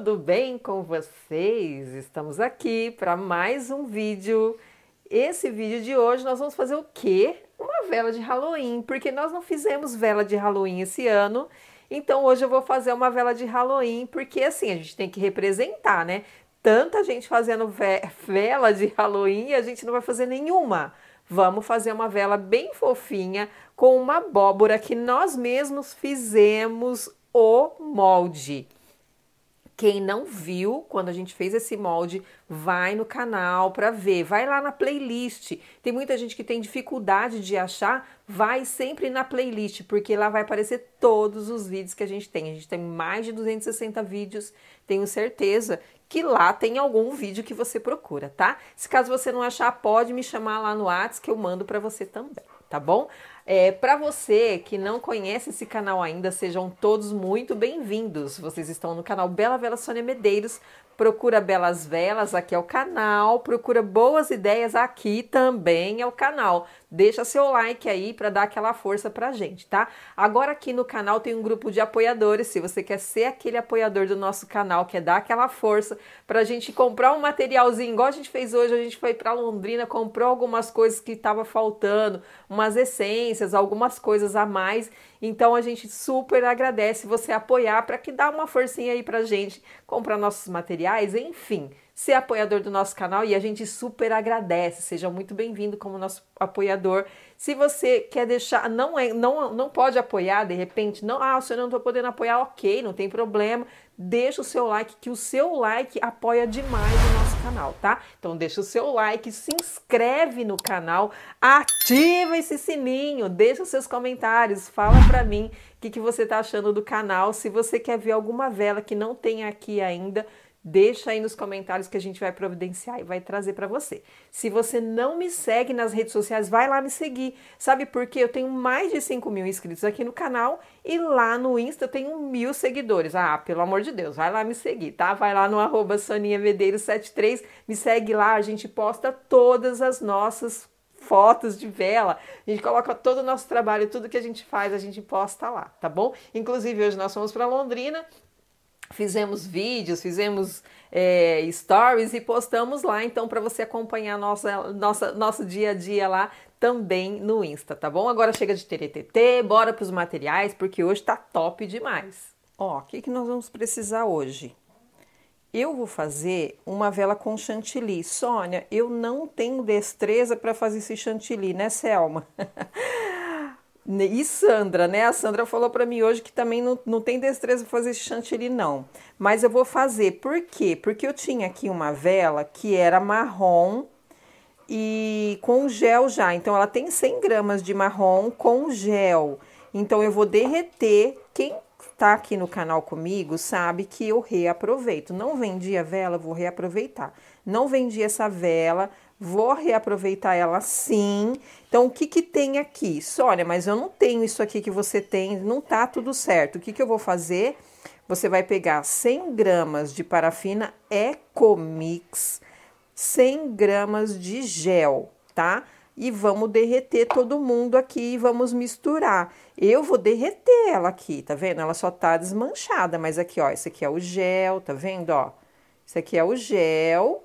tudo bem com vocês? Estamos aqui para mais um vídeo. Esse vídeo de hoje nós vamos fazer o quê? Uma vela de Halloween, porque nós não fizemos vela de Halloween esse ano. Então hoje eu vou fazer uma vela de Halloween, porque assim, a gente tem que representar, né? Tanta gente fazendo ve vela de Halloween e a gente não vai fazer nenhuma. Vamos fazer uma vela bem fofinha com uma abóbora que nós mesmos fizemos o molde. Quem não viu, quando a gente fez esse molde, vai no canal para ver, vai lá na playlist. Tem muita gente que tem dificuldade de achar, vai sempre na playlist, porque lá vai aparecer todos os vídeos que a gente tem. A gente tem mais de 260 vídeos, tenho certeza que lá tem algum vídeo que você procura, tá? Se caso você não achar, pode me chamar lá no Whats que eu mando para você também tá bom? É, para você que não conhece esse canal ainda, sejam todos muito bem-vindos. Vocês estão no canal Bela Vela Sônia Medeiros. Procura Belas Velas, aqui é o canal. Procura Boas Ideias, aqui também é o canal deixa seu like aí para dar aquela força pra gente, tá? Agora aqui no canal tem um grupo de apoiadores, se você quer ser aquele apoiador do nosso canal, quer dar aquela força pra gente comprar um materialzinho, igual a gente fez hoje, a gente foi para Londrina, comprou algumas coisas que estava faltando, umas essências, algumas coisas a mais. Então a gente super agradece você apoiar para que dá uma forcinha aí pra gente comprar nossos materiais, enfim ser apoiador do nosso canal e a gente super agradece. Seja muito bem-vindo como nosso apoiador. Se você quer deixar, não é, não, não pode apoiar de repente, não, ah, eu não estou podendo apoiar, ok, não tem problema. Deixa o seu like, que o seu like apoia demais o nosso canal, tá? Então deixa o seu like, se inscreve no canal, ativa esse sininho, deixa os seus comentários, fala pra mim o que, que você tá achando do canal, se você quer ver alguma vela que não tem aqui ainda, Deixa aí nos comentários que a gente vai providenciar e vai trazer para você. Se você não me segue nas redes sociais, vai lá me seguir. Sabe por quê? Eu tenho mais de 5 mil inscritos aqui no canal e lá no Insta eu tenho mil seguidores. Ah, pelo amor de Deus, vai lá me seguir, tá? Vai lá no arroba 73 me segue lá, a gente posta todas as nossas fotos de vela. A gente coloca todo o nosso trabalho, tudo que a gente faz, a gente posta lá, tá bom? Inclusive, hoje nós fomos para Londrina fizemos vídeos, fizemos é, stories e postamos lá, então para você acompanhar nossa, nossa, nosso dia a dia lá também no Insta, tá bom? Agora chega de TTT, bora para os materiais, porque hoje tá top demais. Ó, o que, que nós vamos precisar hoje? Eu vou fazer uma vela com chantilly. Sônia, eu não tenho destreza para fazer esse chantilly, né, Selma? Né, e Sandra, né? A Sandra falou para mim hoje que também não, não tem destreza para fazer esse chantilly, não. Mas eu vou fazer. Por quê? Porque eu tinha aqui uma vela que era marrom e com gel já. Então, ela tem 100 gramas de marrom com gel. Então, eu vou derreter. Quem tá aqui no canal comigo sabe que eu reaproveito. Não vendi a vela, vou reaproveitar. Não vendi essa vela, Vou reaproveitar ela sim. Então, o que, que tem aqui? olha, mas eu não tenho isso aqui que você tem, não tá tudo certo. O que, que eu vou fazer? Você vai pegar 100 gramas de parafina Ecomix, 100 gramas de gel, tá? E vamos derreter todo mundo aqui e vamos misturar. Eu vou derreter ela aqui, tá vendo? Ela só tá desmanchada, mas aqui, ó, esse aqui é o gel, tá vendo, ó? Esse aqui é o gel,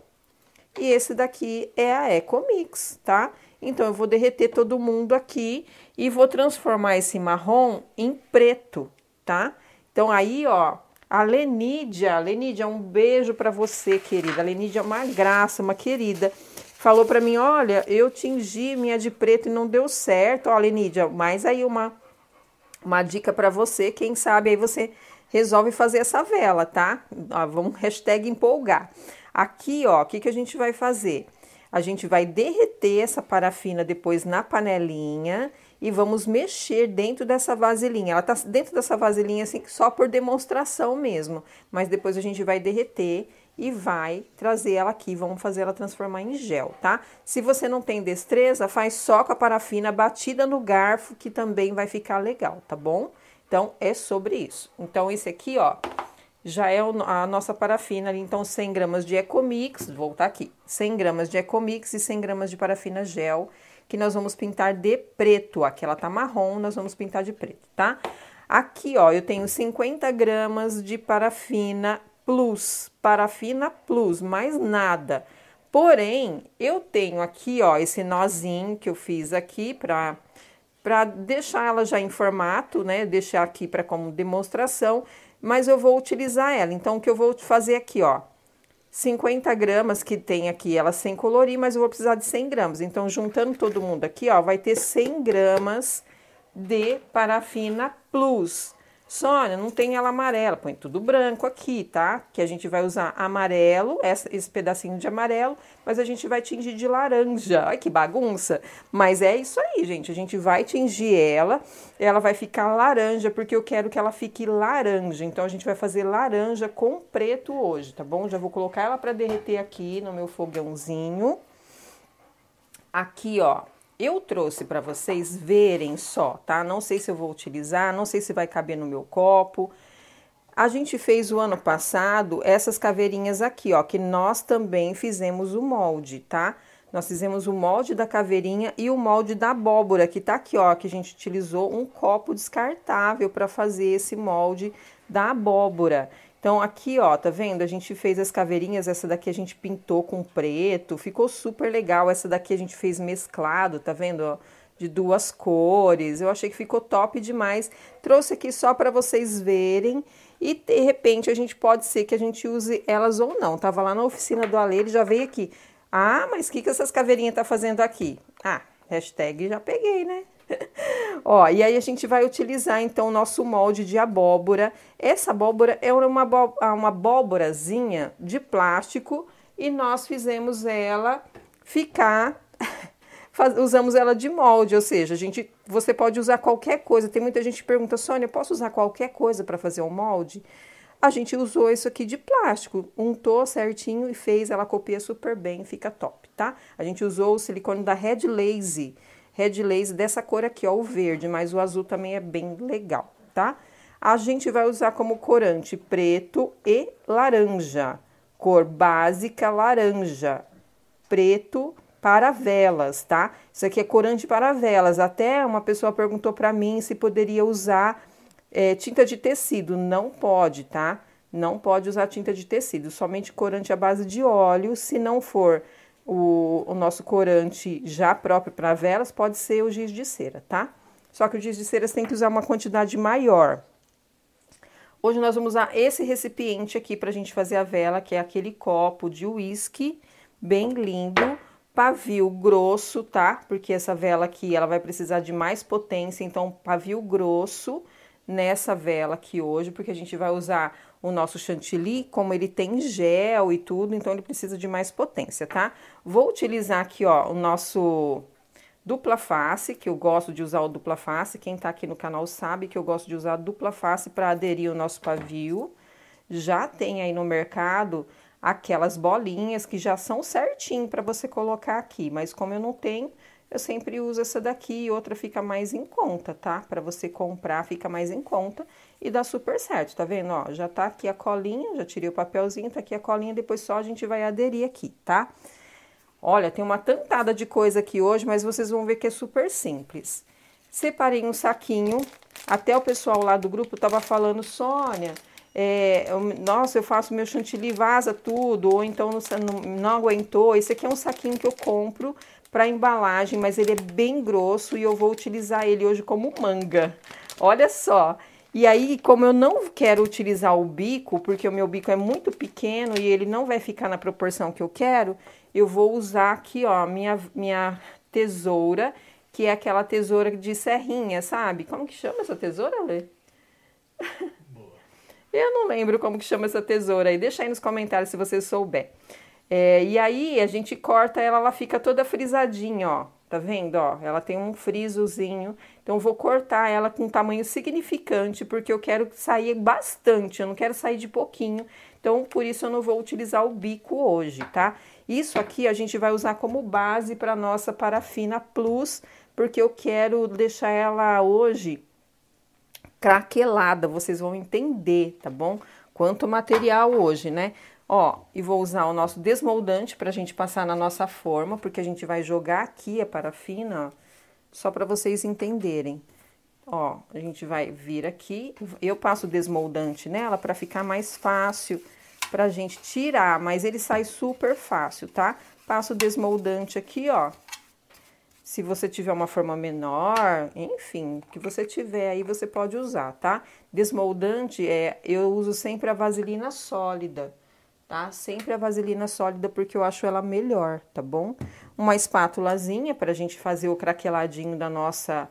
e esse daqui é a Ecomix, tá? Então, eu vou derreter todo mundo aqui e vou transformar esse marrom em preto, tá? Então, aí, ó, a Lenídia, Lenídia, um beijo para você, querida. A Lenídia é uma graça, uma querida. Falou para mim, olha, eu tingi minha de preto e não deu certo, ó, Lenídia. Mas aí uma, uma dica para você, quem sabe aí você resolve fazer essa vela, tá? Ó, vamos, hashtag empolgar. Aqui, ó, o que, que a gente vai fazer? A gente vai derreter essa parafina depois na panelinha e vamos mexer dentro dessa vasilhinha. Ela tá dentro dessa vasilhinha assim só por demonstração mesmo, mas depois a gente vai derreter e vai trazer ela aqui, vamos fazer ela transformar em gel, tá? Se você não tem destreza, faz só com a parafina batida no garfo que também vai ficar legal, tá bom? Então é sobre isso. Então esse aqui, ó, já é a nossa parafina ali. Então, 100 gramas de Ecomix, voltar aqui, 100 gramas de Ecomix e 100 gramas de parafina gel, que nós vamos pintar de preto. aqui ela tá marrom, nós vamos pintar de preto, tá? Aqui, ó, eu tenho 50 gramas de parafina plus, parafina plus, mais nada. Porém, eu tenho aqui, ó, esse nozinho que eu fiz aqui para para deixar ela já em formato, né? Deixar aqui para como demonstração mas eu vou utilizar ela. Então, o que eu vou fazer aqui, ó, 50 gramas que tem aqui, ela sem colorir, mas eu vou precisar de 100 gramas. Então, juntando todo mundo aqui, ó, vai ter 100 gramas de parafina plus. Sônia, não tem ela amarela, põe tudo branco aqui, tá? Que a gente vai usar amarelo, esse pedacinho de amarelo, mas a gente vai tingir de laranja. Olha que bagunça! Mas é isso aí, gente. A gente vai tingir ela, ela vai ficar laranja, porque eu quero que ela fique laranja. Então a gente vai fazer laranja com preto hoje, tá bom? Já vou colocar ela para derreter aqui no meu fogãozinho. Aqui, ó, eu trouxe para vocês verem só, tá? Não sei se eu vou utilizar, não sei se vai caber no meu copo. A gente fez o ano passado essas caveirinhas aqui, ó, que nós também fizemos o molde, tá? Nós fizemos o molde da caveirinha e o molde da abóbora, que tá aqui, ó, que a gente utilizou um copo descartável para fazer esse molde da abóbora. Então aqui, ó, tá vendo? A gente fez as caveirinhas, essa daqui a gente pintou com preto, ficou super legal. Essa daqui a gente fez mesclado, tá vendo, ó? De duas cores. Eu achei que ficou top demais. Trouxe aqui só para vocês verem e de repente a gente pode ser que a gente use elas ou não. Tava lá na oficina do Ale, ele já veio aqui. Ah, mas o que, que essas caveirinhas tá fazendo aqui? Ah, hashtag já peguei, né? Ó, e aí a gente vai utilizar então o nosso molde de abóbora. Essa abóbora é uma, ah, uma abóborazinha de plástico e nós fizemos ela ficar. usamos ela de molde, ou seja, a gente, você pode usar qualquer coisa. Tem muita gente que pergunta, Sônia, posso usar qualquer coisa para fazer um molde? A gente usou isso aqui de plástico, untou certinho e fez, ela copia super bem, fica top, tá? A gente usou o silicone da Red Lazy red lace dessa cor aqui, ó, o verde, mas o azul também é bem legal, tá? A gente vai usar como corante preto e laranja, cor básica laranja, preto para velas, tá? Isso aqui é corante para velas. Até uma pessoa perguntou para mim se poderia usar é, tinta de tecido. Não pode, tá? Não pode usar tinta de tecido, somente corante à base de óleo, se não for o, o nosso corante já próprio para velas pode ser o giz de cera, tá? Só que o giz de cera você tem que usar uma quantidade maior. Hoje nós vamos usar esse recipiente aqui para a gente fazer a vela, que é aquele copo de uísque, bem lindo, pavio grosso, tá? Porque essa vela aqui, ela vai precisar de mais potência, então pavio grosso nessa vela aqui hoje, porque a gente vai usar o nosso chantilly, como ele tem gel e tudo, então ele precisa de mais potência, tá? Vou utilizar aqui, ó, o nosso dupla face, que eu gosto de usar o dupla face. Quem tá aqui no canal sabe que eu gosto de usar a dupla face para aderir o nosso pavio. Já tem aí no mercado aquelas bolinhas que já são certinho para você colocar aqui, mas como eu não tenho, eu sempre uso essa daqui e outra fica mais em conta, tá? Para você comprar, fica mais em conta e dá super certo, tá vendo? Ó, já tá aqui a colinha, já tirei o papelzinho, tá aqui a colinha, depois só a gente vai aderir aqui, tá? Olha, tem uma tantada de coisa aqui hoje, mas vocês vão ver que é super simples. Separei um saquinho, até o pessoal lá do grupo tava falando, Sônia, é, eu, nossa, eu faço meu chantilly, vaza tudo, ou então não, não, não aguentou. Esse aqui é um saquinho que eu compro para embalagem, mas ele é bem grosso e eu vou utilizar ele hoje como manga. Olha só, e aí, como eu não quero utilizar o bico, porque o meu bico é muito pequeno e ele não vai ficar na proporção que eu quero, eu vou usar aqui, ó, minha, minha tesoura, que é aquela tesoura de serrinha, sabe? Como que chama essa tesoura, Lê? Eu não lembro como que chama essa tesoura aí. Deixa aí nos comentários se você souber. É, e aí, a gente corta ela, ela fica toda frisadinha, ó. Tá vendo? Ó, ela tem um frisozinho. Então, vou cortar ela com um tamanho significante, porque eu quero sair bastante, eu não quero sair de pouquinho. Então, por isso eu não vou utilizar o bico hoje, tá? Isso aqui a gente vai usar como base para nossa parafina plus, porque eu quero deixar ela hoje craquelada, vocês vão entender, tá bom? Quanto material hoje, né? Ó, e vou usar o nosso desmoldante para a gente passar na nossa forma, porque a gente vai jogar aqui a parafina, ó, só para vocês entenderem. Ó, a gente vai vir aqui, eu passo o desmoldante nela para ficar mais fácil para a gente tirar, mas ele sai super fácil, tá? Passo o desmoldante aqui, ó. Se você tiver uma forma menor, enfim, que você tiver aí, você pode usar, tá? Desmoldante, é, eu uso sempre a vaselina sólida, tá? Sempre a vaselina sólida porque eu acho ela melhor, tá bom? Uma espátulazinha para a gente fazer o craqueladinho da nossa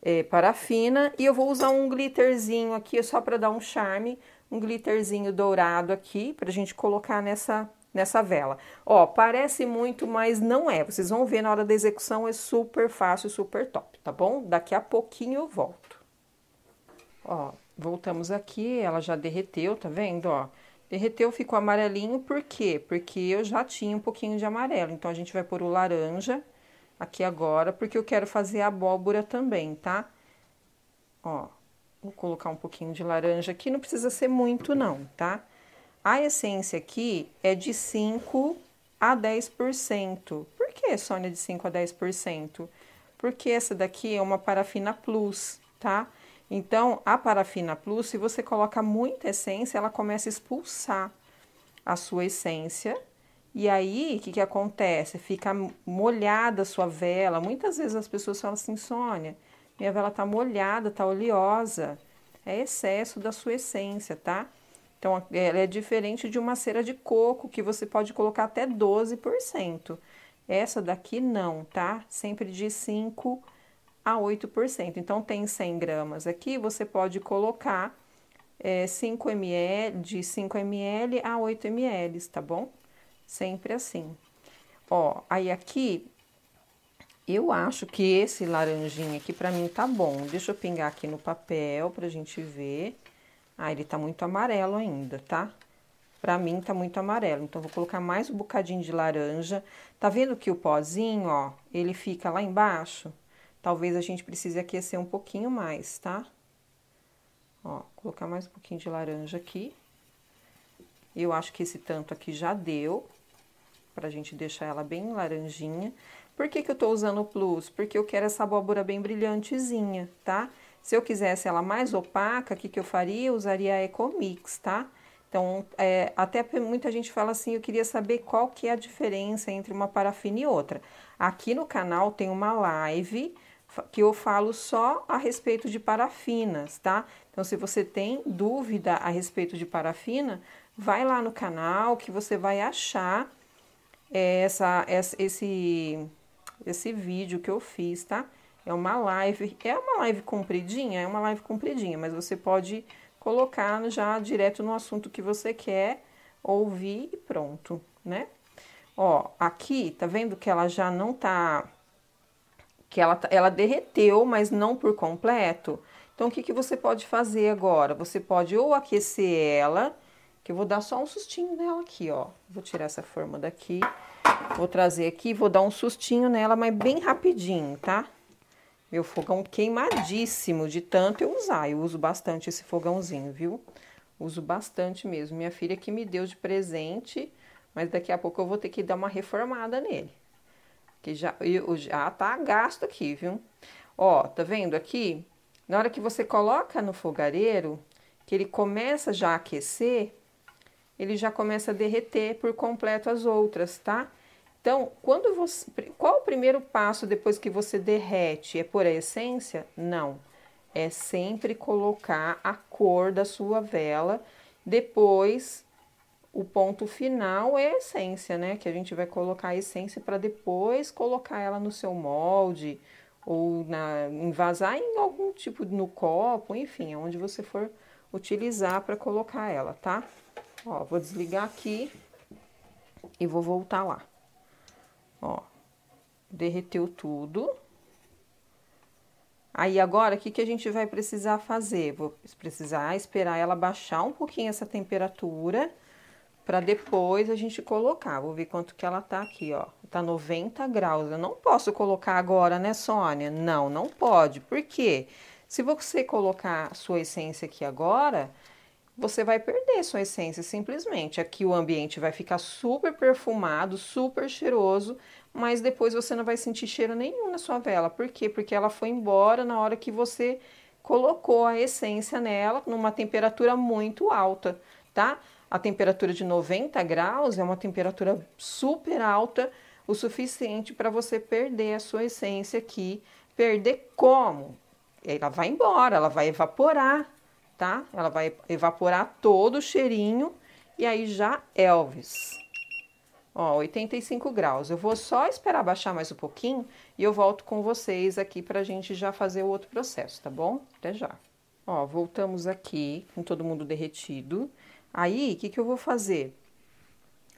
é, parafina. E eu vou usar um glitterzinho aqui, só para dar um charme, um glitterzinho dourado aqui, para a gente colocar nessa, nessa vela. Ó, parece muito, mas não é. Vocês vão ver na hora da execução, é super fácil, super top, tá bom? Daqui a pouquinho eu volto. Ó, voltamos aqui, ela já derreteu, tá vendo, ó? Derreteu ficou amarelinho, por quê? Porque eu já tinha um pouquinho de amarelo. Então, a gente vai pôr o laranja aqui agora, porque eu quero fazer a abóbora também, tá? Ó, vou colocar um pouquinho de laranja aqui, não precisa ser muito não, tá? A essência aqui é de 5 a 10%. Por que, Sônia, de 5 a 10%? Porque essa daqui é uma parafina plus, tá? Tá? Então, a parafina plus, se você coloca muita essência, ela começa a expulsar a sua essência. E aí, o que, que acontece? Fica molhada a sua vela. Muitas vezes as pessoas falam assim, Sônia, minha vela tá molhada, tá oleosa. É excesso da sua essência, tá? Então, ela é diferente de uma cera de coco, que você pode colocar até 12%. Essa daqui não, tá? Sempre de 5 a 8%. Então, tem 100 gramas aqui, você pode colocar é, 5 ml, de 5 ml a 8 ml, tá bom? Sempre assim. Ó, aí aqui, eu acho que esse laranjinha aqui pra mim tá bom. Deixa eu pingar aqui no papel pra gente ver. Ah, ele tá muito amarelo ainda, tá? Pra mim tá muito amarelo, então vou colocar mais um bocadinho de laranja. Tá vendo que o pozinho, ó, ele fica lá embaixo? Talvez a gente precise aquecer um pouquinho mais, tá? Ó, colocar mais um pouquinho de laranja aqui. Eu acho que esse tanto aqui já deu, pra gente deixar ela bem laranjinha. Por que que eu tô usando o plus? Porque eu quero essa abóbora bem brilhantezinha, tá? Se eu quisesse ela mais opaca, o que que eu faria? Eu usaria a Ecomix, tá? Então, é, até muita gente fala assim, eu queria saber qual que é a diferença entre uma parafina e outra. Aqui no canal tem uma live que eu falo só a respeito de parafinas, tá? Então, se você tem dúvida a respeito de parafina, vai lá no canal que você vai achar é, essa, essa esse, esse vídeo que eu fiz, tá? É uma live, é uma live compridinha, é uma live compridinha, mas você pode colocar já direto no assunto que você quer ouvir e pronto, né? Ó, aqui, tá vendo que ela já não tá que ela, tá, ela derreteu, mas não por completo. Então, o que, que você pode fazer agora? Você pode ou aquecer ela, que eu vou dar só um sustinho nela aqui, ó. Vou tirar essa forma daqui, vou trazer aqui, vou dar um sustinho nela, mas bem rapidinho, tá? Meu fogão queimadíssimo de tanto eu usar. Eu uso bastante esse fogãozinho, viu? Uso bastante mesmo. Minha filha que me deu de presente, mas daqui a pouco eu vou ter que dar uma reformada nele que já, eu, já tá gasto aqui, viu? Ó, tá vendo aqui? Na hora que você coloca no fogareiro, que ele começa já a aquecer, ele já começa a derreter por completo as outras, tá? Então, quando você, qual o primeiro passo depois que você derrete? É por a essência? Não. É sempre colocar a cor da sua vela. Depois o ponto final é a essência, né? Que a gente vai colocar a essência para depois colocar ela no seu molde ou na, envasar em algum tipo no copo, enfim, onde você for utilizar para colocar ela, tá? Ó, vou desligar aqui e vou voltar lá. Ó, derreteu tudo. Aí agora, o que, que a gente vai precisar fazer? Vou precisar esperar ela baixar um pouquinho essa temperatura para depois a gente colocar. Vou ver quanto que ela tá aqui, ó. Tá 90 graus. Eu não posso colocar agora, né, Sônia? Não, não pode. Por quê? Se você colocar sua essência aqui agora, você vai perder sua essência simplesmente. Aqui o ambiente vai ficar super perfumado, super cheiroso, mas depois você não vai sentir cheiro nenhum na sua vela. Por quê? Porque ela foi embora na hora que você colocou a essência nela numa temperatura muito alta, tá? A temperatura de 90 graus é uma temperatura super alta, o suficiente para você perder a sua essência aqui. Perder como? Ela vai embora, ela vai evaporar, tá? Ela vai evaporar todo o cheirinho e aí já Elvis. Ó, 85 graus. Eu vou só esperar baixar mais um pouquinho e eu volto com vocês aqui para a gente já fazer o outro processo, tá bom? Até já. Ó, voltamos aqui com todo mundo derretido. Aí, o que, que eu vou fazer?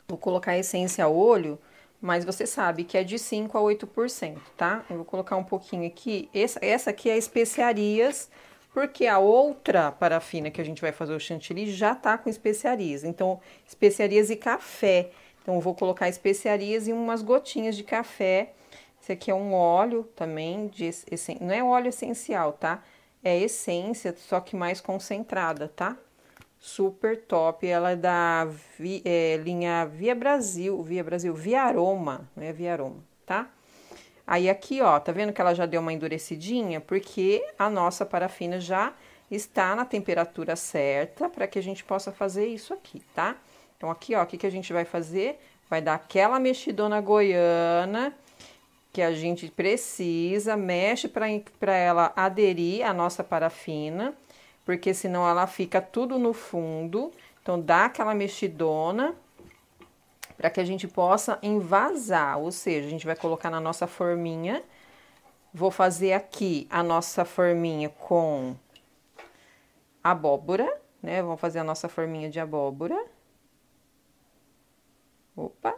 Vou colocar a essência a olho, mas você sabe que é de 5 a 8%, tá? Eu vou colocar um pouquinho aqui. Essa, essa aqui é especiarias, porque a outra parafina que a gente vai fazer o chantilly já tá com especiarias. Então, especiarias e café. Então, eu vou colocar especiarias e umas gotinhas de café. Esse aqui é um óleo também, de não é óleo essencial, tá? É essência, só que mais concentrada, tá? super top. Ela é da Vi, é, linha Via Brasil, Via Brasil, Via Aroma, não é Via Aroma, tá? Aí aqui, ó, tá vendo que ela já deu uma endurecidinha? Porque a nossa parafina já está na temperatura certa para que a gente possa fazer isso aqui, tá? Então, aqui, ó, o que, que a gente vai fazer? Vai dar aquela mexidona goiana que a gente precisa, mexe para ela aderir à nossa parafina porque senão ela fica tudo no fundo. Então, dá aquela mexidona para que a gente possa envasar, ou seja, a gente vai colocar na nossa forminha. Vou fazer aqui a nossa forminha com abóbora, né? Vamos fazer a nossa forminha de abóbora. Opa,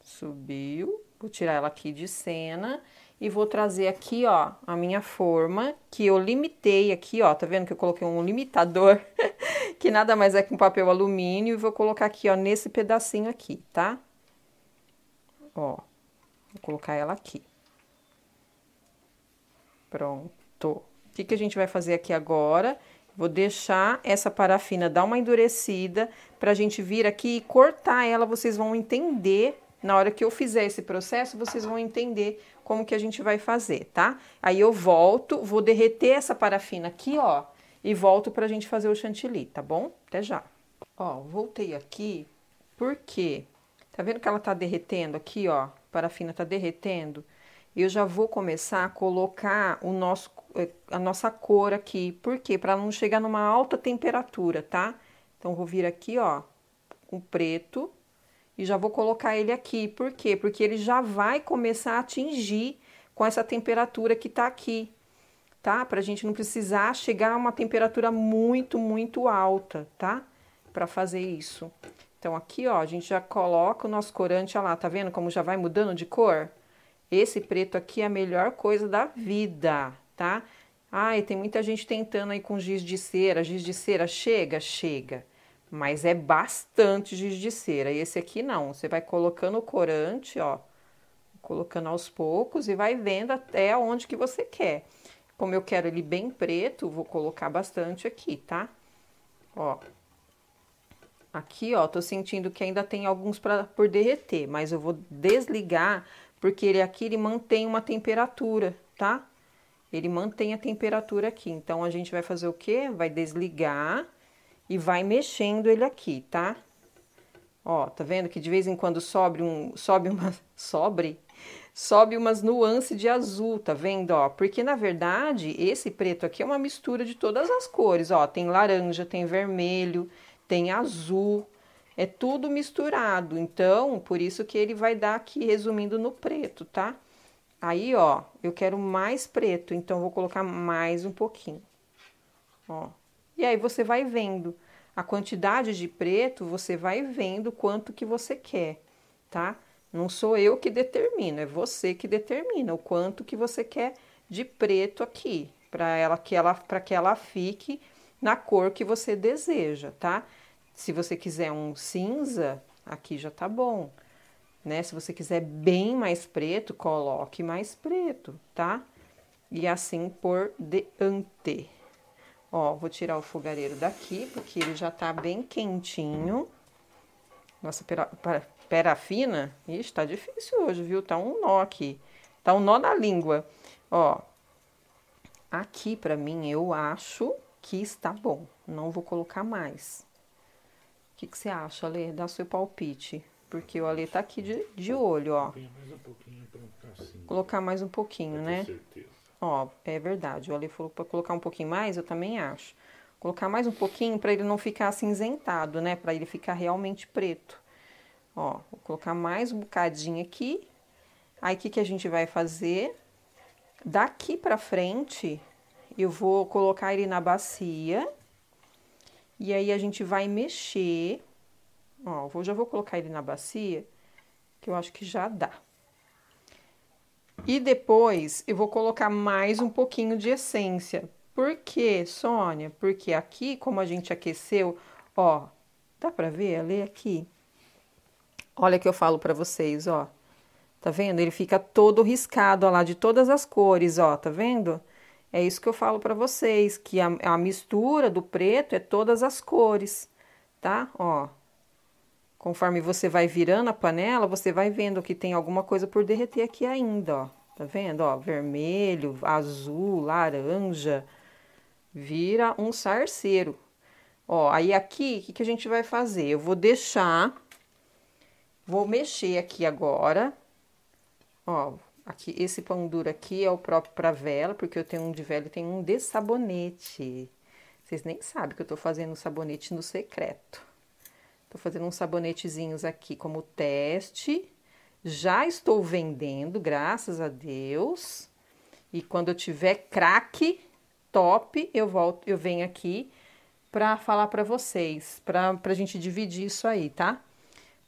subiu. Vou tirar ela aqui de cena e vou trazer aqui, ó, a minha forma que eu limitei aqui, ó, tá vendo que eu coloquei um limitador, que nada mais é que um papel alumínio, e vou colocar aqui, ó, nesse pedacinho aqui, tá? Ó, vou colocar ela aqui. Pronto. O que, que a gente vai fazer aqui agora? Vou deixar essa parafina dar uma endurecida pra gente vir aqui e cortar ela, vocês vão entender... Na hora que eu fizer esse processo, vocês vão entender como que a gente vai fazer, tá? Aí eu volto, vou derreter essa parafina aqui, ó, e volto pra gente fazer o chantilly, tá bom? Até já. Ó, voltei aqui, porque tá vendo que ela tá derretendo aqui, ó, a parafina tá derretendo? Eu já vou começar a colocar o nosso, eh, a nossa cor aqui, por quê? Pra não chegar numa alta temperatura, tá? Então, vou vir aqui, ó, com preto, e já vou colocar ele aqui. Por quê? Porque ele já vai começar a atingir com essa temperatura que tá aqui, tá? Pra gente não precisar chegar a uma temperatura muito, muito alta, tá? Pra fazer isso. Então, aqui, ó, a gente já coloca o nosso corante, ó lá, tá vendo como já vai mudando de cor? Esse preto aqui é a melhor coisa da vida, tá? Ai, tem muita gente tentando aí com giz de cera, giz de cera, chega, chega mas é bastante giz de cera. E esse aqui não, você vai colocando o corante, ó, colocando aos poucos e vai vendo até onde que você quer. Como eu quero ele bem preto, vou colocar bastante aqui, tá? Ó. Aqui, ó, tô sentindo que ainda tem alguns pra, por derreter, mas eu vou desligar, porque ele aqui, ele mantém uma temperatura, tá? Ele mantém a temperatura aqui. Então, a gente vai fazer o quê? Vai desligar e vai mexendo ele aqui, tá? Ó, tá vendo que de vez em quando sobe um, sobe uma, sobre, sobe umas nuances de azul, tá vendo, ó? Porque na verdade, esse preto aqui é uma mistura de todas as cores, ó, tem laranja, tem vermelho, tem azul, é tudo misturado. Então, por isso que ele vai dar aqui resumindo no preto, tá? Aí, ó, eu quero mais preto, então vou colocar mais um pouquinho. Ó, e aí você vai vendo a quantidade de preto, você vai vendo quanto que você quer, tá? Não sou eu que determino, é você que determina o quanto que você quer de preto aqui, para ela que ela para que ela fique na cor que você deseja, tá? Se você quiser um cinza, aqui já tá bom. Né? Se você quiser bem mais preto, coloque mais preto, tá? E assim por diante. Ó, vou tirar o fogareiro daqui, porque ele já tá bem quentinho. Nossa, pera, pera, perafina, ixi, tá difícil hoje, viu? Tá um nó aqui, tá um nó na língua. Ó, aqui pra mim, eu acho que está bom, não vou colocar mais. O que, que você acha, Alê? Dá seu palpite, porque o Alê tá aqui de, de olho, ó. mais um pouquinho pra ficar assim. Colocar mais um pouquinho, né? certeza. Ó, é verdade. O Ale falou para colocar um pouquinho mais, eu também acho. Colocar mais um pouquinho para ele não ficar acinzentado, né? Para ele ficar realmente preto. Ó, vou colocar mais um bocadinho aqui. Aí, o que, que a gente vai fazer? Daqui para frente, eu vou colocar ele na bacia. E aí, a gente vai mexer. Ó, eu já vou colocar ele na bacia, que eu acho que já dá. E depois eu vou colocar mais um pouquinho de essência. Por quê, Sônia? Porque aqui, como a gente aqueceu, ó, dá pra ver ali é aqui? Olha o que eu falo pra vocês, ó. Tá vendo? Ele fica todo riscado, ó lá, de todas as cores, ó, tá vendo? É isso que eu falo pra vocês, que a, a mistura do preto é todas as cores, tá? Ó, Conforme você vai virando a panela, você vai vendo que tem alguma coisa por derreter aqui ainda, ó. Tá vendo? Ó, vermelho, azul, laranja. Vira um sarceiro. Ó, aí aqui, o que, que a gente vai fazer? Eu vou deixar, vou mexer aqui agora. Ó, aqui, esse pão duro aqui é o próprio para vela, porque eu tenho um de vela e tenho um de sabonete. Vocês nem sabem que eu tô fazendo um sabonete no secreto. Tô fazendo uns sabonetezinhos aqui como teste já estou vendendo, graças a Deus. E quando eu tiver craque, top, eu volto, eu venho aqui para falar para vocês, para a gente dividir isso aí, tá?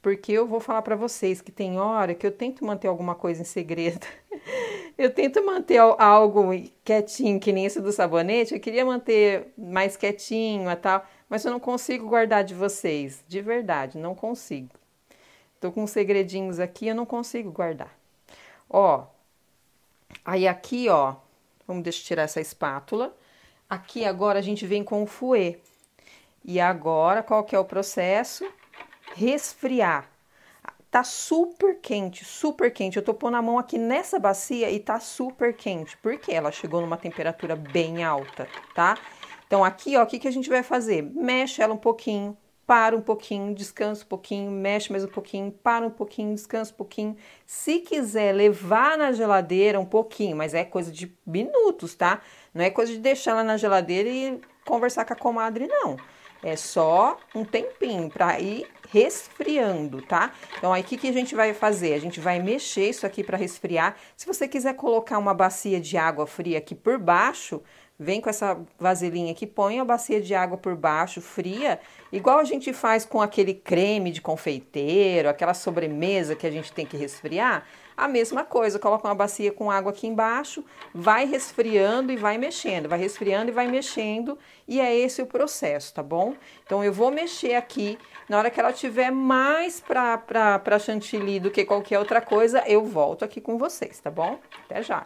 Porque eu vou falar para vocês que tem hora que eu tento manter alguma coisa em segredo. eu tento manter algo quietinho, que nem esse do sabonete. Eu queria manter mais quietinho a tal, mas eu não consigo guardar de vocês, de verdade, não consigo. Tô com segredinhos aqui, eu não consigo guardar. Ó, aí aqui, ó, vamos deixar tirar essa espátula. Aqui agora a gente vem com o fouet. E agora, qual que é o processo? Resfriar. Tá super quente, super quente. Eu tô pondo a mão aqui nessa bacia e tá super quente. Porque ela chegou numa temperatura bem alta, tá? Então aqui, ó, o que, que a gente vai fazer? Mexe ela um pouquinho, para um pouquinho, descansa um pouquinho, mexe mais um pouquinho, para um pouquinho, descansa um pouquinho. Se quiser levar na geladeira um pouquinho, mas é coisa de minutos, tá? Não é coisa de deixar lá na geladeira e conversar com a comadre, não. É só um tempinho para ir resfriando, tá? Então aí o que, que a gente vai fazer? A gente vai mexer isso aqui para resfriar. Se você quiser colocar uma bacia de água fria aqui por baixo, Vem com essa vasilhinha aqui, põe a bacia de água por baixo, fria, igual a gente faz com aquele creme de confeiteiro, aquela sobremesa que a gente tem que resfriar. A mesma coisa, coloca uma bacia com água aqui embaixo, vai resfriando e vai mexendo, vai resfriando e vai mexendo, e é esse o processo, tá bom? Então eu vou mexer aqui, na hora que ela tiver mais para chantilly do que qualquer outra coisa, eu volto aqui com vocês, tá bom? Até já!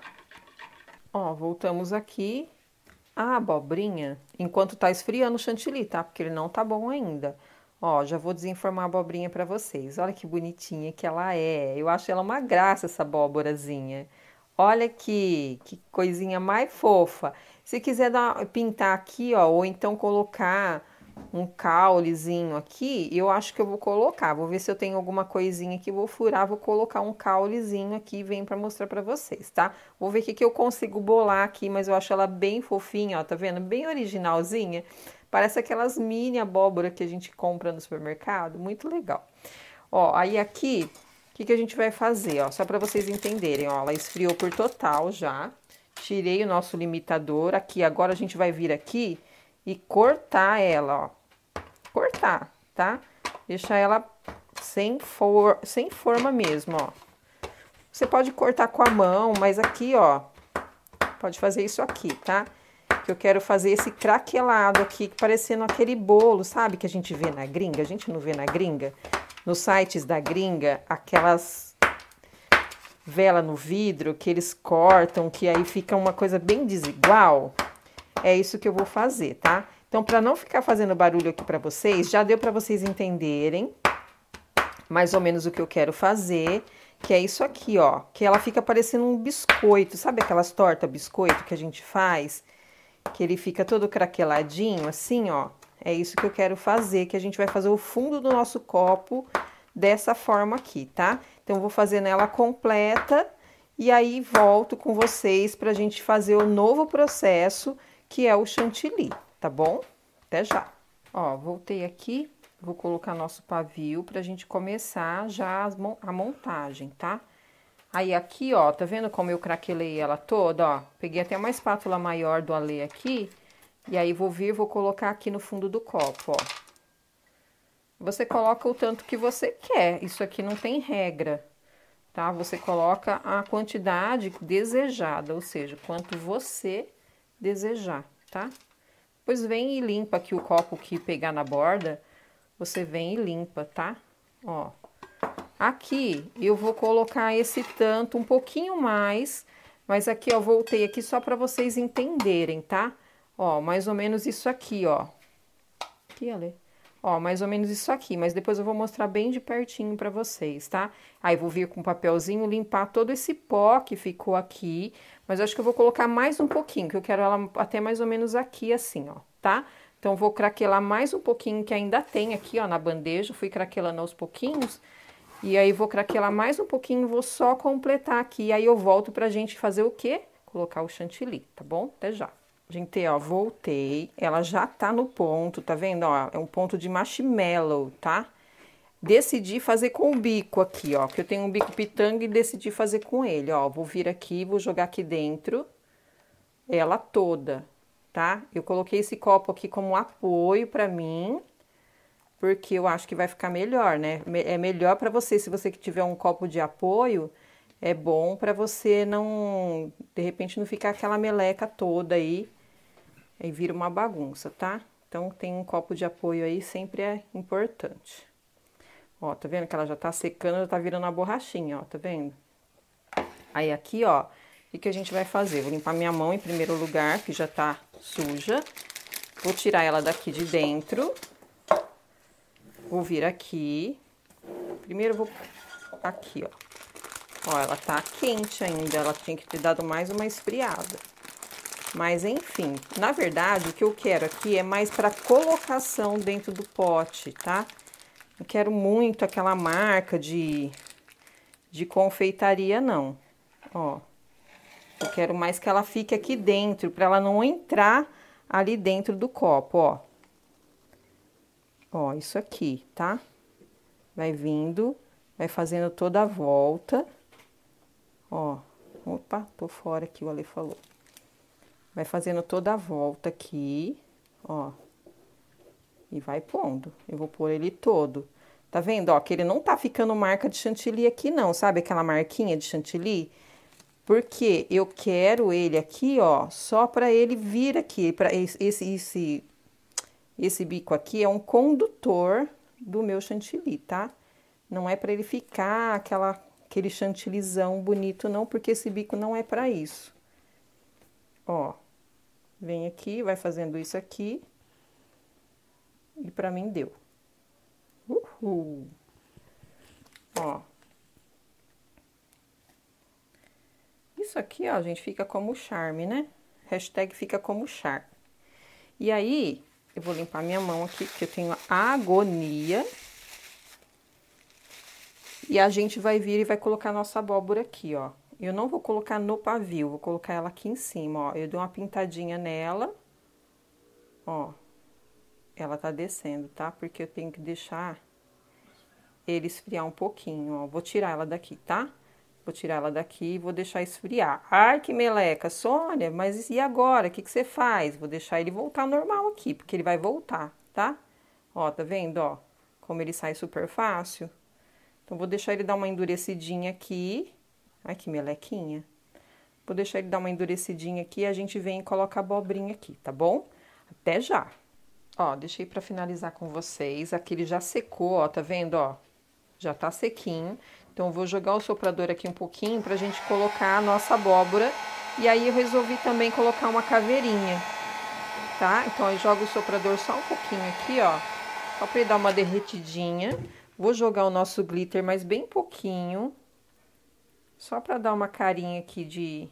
Ó, voltamos aqui, a abobrinha enquanto tá esfriando o chantilly, tá? Porque ele não tá bom ainda. Ó, já vou desenformar a abobrinha para vocês. Olha que bonitinha que ela é. Eu acho ela uma graça, essa abóborazinha. Olha aqui, que coisinha mais fofa. Se quiser dar, pintar aqui, ó, ou então colocar um caulezinho aqui, eu acho que eu vou colocar. Vou ver se eu tenho alguma coisinha que vou furar, vou colocar um caulezinho aqui e venho para mostrar para vocês, tá? Vou ver o que, que eu consigo bolar aqui, mas eu acho ela bem fofinha, ó, tá vendo? Bem originalzinha. Parece aquelas mini abóbora que a gente compra no supermercado, muito legal. Ó, aí aqui, o que, que a gente vai fazer, ó? Só para vocês entenderem, ó, ela esfriou por total já. Tirei o nosso limitador aqui, agora a gente vai vir aqui e cortar ela, ó cortar, tá? Deixar ela sem, for, sem forma mesmo, ó. Você pode cortar com a mão, mas aqui, ó, pode fazer isso aqui, tá? Que eu quero fazer esse craquelado aqui, parecendo aquele bolo, sabe? Que a gente vê na gringa, a gente não vê na gringa? Nos sites da gringa, aquelas vela no vidro que eles cortam, que aí fica uma coisa bem desigual. É isso que eu vou fazer, tá? Então, para não ficar fazendo barulho aqui para vocês, já deu para vocês entenderem mais ou menos o que eu quero fazer, que é isso aqui, ó, que ela fica parecendo um biscoito, sabe aquelas torta biscoito que a gente faz, que ele fica todo craqueladinho assim, ó. É isso que eu quero fazer, que a gente vai fazer o fundo do nosso copo dessa forma aqui, tá? Então, vou fazer nela completa e aí volto com vocês para a gente fazer o novo processo, que é o chantilly tá bom? Até já. Ó, voltei aqui, vou colocar nosso pavio pra gente começar já a montagem, tá? Aí aqui, ó, tá vendo como eu craquelei ela toda, ó? Peguei até uma espátula maior do Alê aqui, e aí vou vir, vou colocar aqui no fundo do copo, ó. Você coloca o tanto que você quer, isso aqui não tem regra, tá? Você coloca a quantidade desejada, ou seja, quanto você desejar, tá? Pois vem e limpa aqui o copo que pegar na borda, você vem e limpa, tá? Ó. Aqui eu vou colocar esse tanto um pouquinho mais, mas aqui ó, voltei aqui só para vocês entenderem, tá? Ó, mais ou menos isso aqui, ó. Aqui, Ale. Ó, mais ou menos isso aqui, mas depois eu vou mostrar bem de pertinho para vocês, tá? Aí vou vir com um papelzinho limpar todo esse pó que ficou aqui, mas eu acho que eu vou colocar mais um pouquinho, que eu quero ela até mais ou menos aqui assim, ó, tá? Então, vou craquelar mais um pouquinho que ainda tem aqui, ó, na bandeja, fui craquelando aos pouquinhos. E aí, vou craquelar mais um pouquinho, vou só completar aqui, aí eu volto pra gente fazer o quê? Colocar o chantilly, tá bom? Até já! Gente, ó, voltei. Ela já tá no ponto, tá vendo? Ó, é um ponto de marshmallow, tá? Decidi fazer com o bico aqui, ó. Que eu tenho um bico pitanga e decidi fazer com ele, ó. Vou vir aqui, vou jogar aqui dentro. Ela toda, tá? Eu coloquei esse copo aqui como apoio pra mim porque eu acho que vai ficar melhor, né? É melhor para você, se você que tiver um copo de apoio, é bom para você não, de repente, não ficar aquela meleca toda aí aí vira uma bagunça, tá? Então, tem um copo de apoio aí, sempre é importante. Ó, tá vendo que ela já tá secando, já tá virando uma borrachinha, ó, tá vendo? Aí aqui, ó, o que a gente vai fazer? Vou limpar minha mão em primeiro lugar, que já tá suja. Vou tirar ela daqui de dentro. Vou vir aqui. Primeiro vou aqui, ó. Ó, ela tá quente ainda, ela tinha que ter dado mais uma esfriada. Mas enfim, na verdade, o que eu quero aqui é mais para colocação dentro do pote, tá? Não quero muito aquela marca de, de confeitaria, não. Ó, eu quero mais que ela fique aqui dentro, para ela não entrar ali dentro do copo, ó. Ó, isso aqui, tá? Vai vindo, vai fazendo toda a volta. Ó, opa, tô fora que o Ale falou. Vai fazendo toda a volta aqui, ó. E vai pondo. Eu vou pôr ele todo. Tá vendo, ó, que ele não tá ficando marca de chantilly aqui não, sabe? Aquela marquinha de chantilly. Porque eu quero ele aqui, ó, só pra ele vir aqui. Pra esse, esse, esse bico aqui é um condutor do meu chantilly, tá? Não é pra ele ficar aquela, aquele chantilizão bonito não, porque esse bico não é pra isso. Ó, Vem aqui, vai fazendo isso aqui. E pra mim deu. Uhul! Ó. Isso aqui, ó, gente, fica como charme, né? Hashtag fica como charme. E aí, eu vou limpar minha mão aqui, porque eu tenho agonia. E a gente vai vir e vai colocar nossa abóbora aqui, ó. Eu não vou colocar no pavio, vou colocar ela aqui em cima, ó. Eu dei uma pintadinha nela, ó. Ela tá descendo, tá? Porque eu tenho que deixar ele esfriar um pouquinho, ó. Vou tirar ela daqui, tá? Vou tirar ela daqui e vou deixar esfriar. Ai, que meleca, Sônia, mas e agora? O que, que você faz? Vou deixar ele voltar normal aqui, porque ele vai voltar, tá? Ó, tá vendo, ó? Como ele sai super fácil. Então, vou deixar ele dar uma endurecidinha aqui Aqui, melequinha. Vou deixar ele dar uma endurecidinha aqui e a gente vem e coloca a abobrinha aqui, tá bom? Até já! Ó, deixei para finalizar com vocês. Aqui ele já secou, ó, tá vendo, ó? Já tá sequinho. Então, vou jogar o soprador aqui um pouquinho pra gente colocar a nossa abóbora. E aí, eu resolvi também colocar uma caveirinha, tá? Então, eu jogo o soprador só um pouquinho aqui, ó. Só pra ele dar uma derretidinha. Vou jogar o nosso glitter, mas bem pouquinho. Só para dar uma carinha aqui de,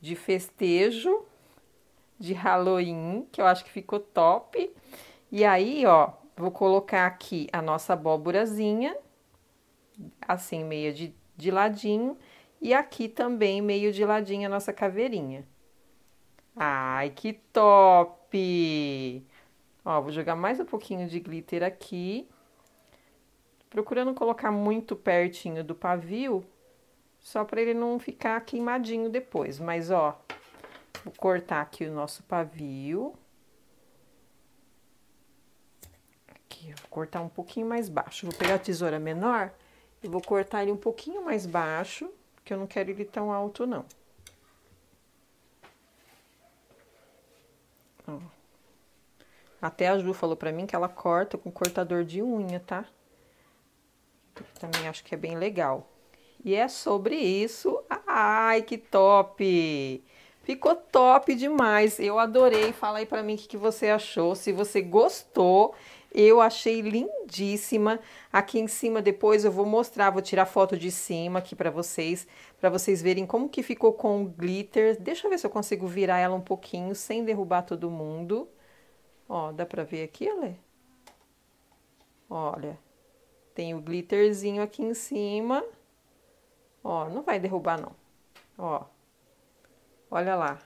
de festejo, de Halloween, que eu acho que ficou top. E aí, ó, vou colocar aqui a nossa abóborazinha, assim, meio de, de ladinho. E aqui também, meio de ladinho, a nossa caveirinha. Ai, que top! Ó, vou jogar mais um pouquinho de glitter aqui procurando colocar muito pertinho do pavio, só para ele não ficar queimadinho depois. Mas ó, vou cortar aqui o nosso pavio. Aqui, vou cortar um pouquinho mais baixo. Vou pegar a tesoura menor e vou cortar ele um pouquinho mais baixo, porque eu não quero ele tão alto não. Ó. Até a Ju falou para mim que ela corta com cortador de unha, tá? Também acho que é bem legal. E é sobre isso. Ai, que top! Ficou top demais. Eu adorei. Fala aí para mim o que, você achou. Se você gostou, eu achei lindíssima. Aqui em cima depois eu vou mostrar, vou tirar foto de cima aqui para vocês, para vocês verem como que ficou com o glitter. Deixa eu ver se eu consigo virar ela um pouquinho sem derrubar todo mundo. Ó, dá para ver aqui, Ale? Olha. Tem o glitterzinho aqui em cima. Ó, não vai derrubar não. Ó. Olha lá.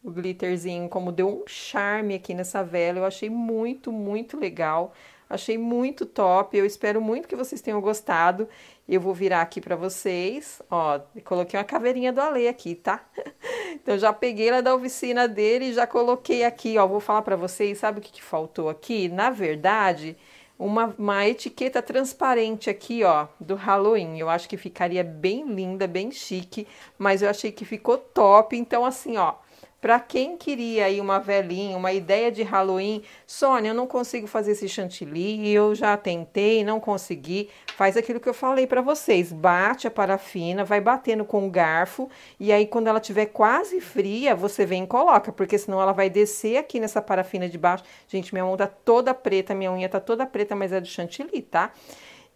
O glitterzinho, como deu um charme aqui nessa vela, eu achei muito, muito legal. Achei muito top. Eu espero muito que vocês tenham gostado. Eu vou virar aqui para vocês. Ó, coloquei uma caveirinha do Ale aqui, tá? Então já peguei ela da oficina dele e já coloquei aqui, ó. Vou falar para vocês, sabe o que, que faltou aqui? Na verdade, uma, uma etiqueta transparente aqui, ó, do Halloween. Eu acho que ficaria bem linda, bem chique, mas eu achei que ficou top. Então, assim, ó, para quem queria aí uma velhinha, uma ideia de Halloween, Sônia, eu não consigo fazer esse chantilly, eu já tentei, não consegui. Faz aquilo que eu falei para vocês, bate a parafina, vai batendo com o garfo e aí quando ela tiver quase fria, você vem e coloca, porque senão ela vai descer aqui nessa parafina de baixo. Gente, minha mão tá toda preta, minha unha tá toda preta, mas é de chantilly, tá?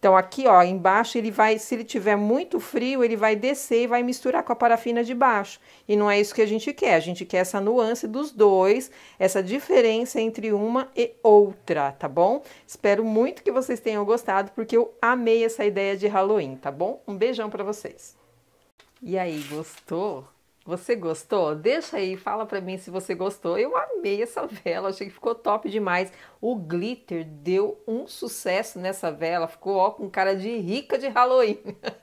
Então, aqui, ó, embaixo, ele vai, se ele tiver muito frio, ele vai descer e vai misturar com a parafina de baixo. E não é isso que a gente quer. A gente quer essa nuance dos dois, essa diferença entre uma e outra, tá bom? Espero muito que vocês tenham gostado, porque eu amei essa ideia de Halloween, tá bom? Um beijão para vocês. E aí, gostou? Você gostou? Deixa aí, fala para mim se você gostou. Eu amei essa vela, achei que ficou top demais. O glitter deu um sucesso nessa vela, ficou ó, com cara de rica de Halloween.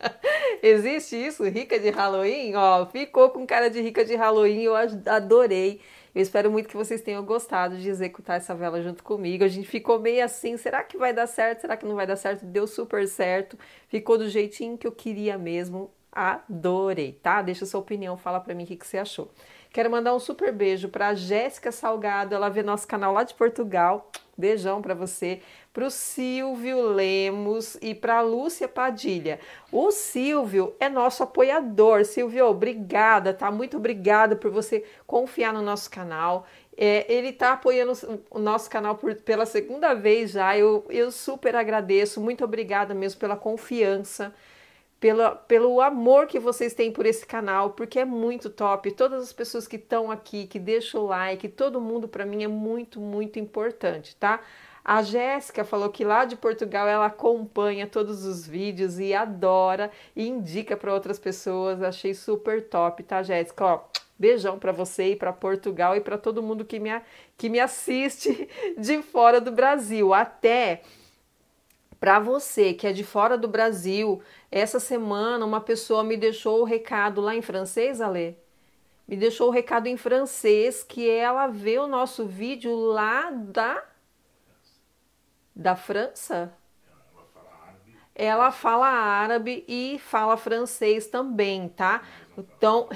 Existe isso, rica de Halloween? Ó, ficou com cara de rica de Halloween, eu adorei. Eu espero muito que vocês tenham gostado de executar essa vela junto comigo. A gente ficou meio assim, será que vai dar certo? Será que não vai dar certo? Deu super certo. Ficou do jeitinho que eu queria mesmo Adorei, tá? Deixa sua opinião, fala para mim o que, que você achou. Quero mandar um super beijo para Jéssica Salgado, ela vê nosso canal lá de Portugal. Beijão para você, para o Silvio Lemos e para a Lúcia Padilha. O Silvio é nosso apoiador. Silvio, obrigada, tá? Muito obrigada por você confiar no nosso canal. É, ele está apoiando o nosso canal por, pela segunda vez já. Eu, eu super agradeço. Muito obrigada mesmo pela confiança pela, pelo amor que vocês têm por esse canal, porque é muito top. Todas as pessoas que estão aqui, que deixam o like, todo mundo para mim é muito, muito importante, tá? A Jéssica falou que lá de Portugal ela acompanha todos os vídeos e adora e indica para outras pessoas. Achei super top, tá, Jéssica? Ó, beijão para você e para Portugal e para todo mundo que me, que me assiste de fora do Brasil. Até para você que é de fora do Brasil, essa semana uma pessoa me deixou o recado lá em francês, Alê. Me deixou o recado em francês que ela vê o nosso vídeo lá da da França. Ela fala árabe e fala francês também, tá? Então,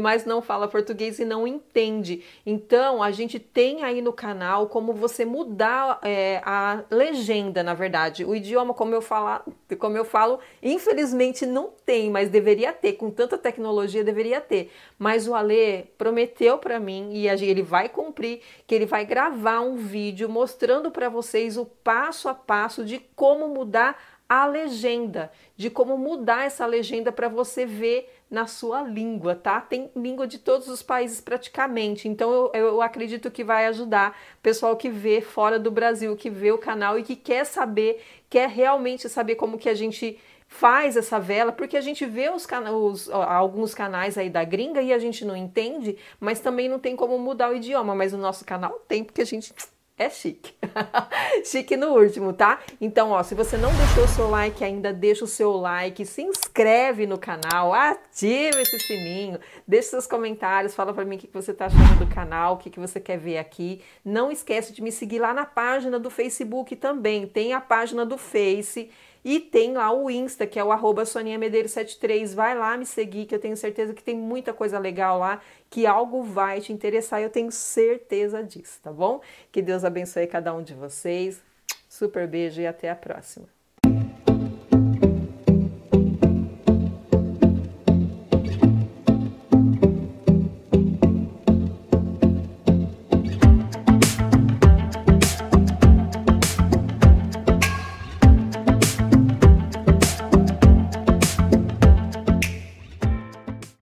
mas não fala português e não entende. Então, a gente tem aí no canal como você mudar é, a legenda, na verdade. O idioma, como eu, falar, como eu falo, infelizmente não tem, mas deveria ter. Com tanta tecnologia, deveria ter. Mas o Ale prometeu para mim, e ele vai cumprir, que ele vai gravar um vídeo mostrando para vocês o passo a passo de como mudar a legenda, de como mudar essa legenda para você ver na sua língua, tá? Tem língua de todos os países praticamente, então eu, eu acredito que vai ajudar o pessoal que vê fora do Brasil, que vê o canal e que quer saber, quer realmente saber como que a gente faz essa vela, porque a gente vê os, alguns canais aí da gringa e a gente não entende, mas também não tem como mudar o idioma, mas o nosso canal tem, porque a gente é chique. chique no último, tá? Então, ó, se você não deixou o seu like ainda, deixa o seu like, se inscreve no canal, ativa esse sininho, deixa seus comentários, fala para mim o que, você tá achando do canal, o que, que você quer ver aqui. Não esquece de me seguir lá na página do Facebook também, tem a página do Face e tem lá o Insta, que é o arroba soniamedeiro73. Vai lá me seguir, que eu tenho certeza que tem muita coisa legal lá, que algo vai te interessar, eu tenho certeza disso, tá bom? Que Deus abençoe cada um de vocês. Super beijo e até a próxima.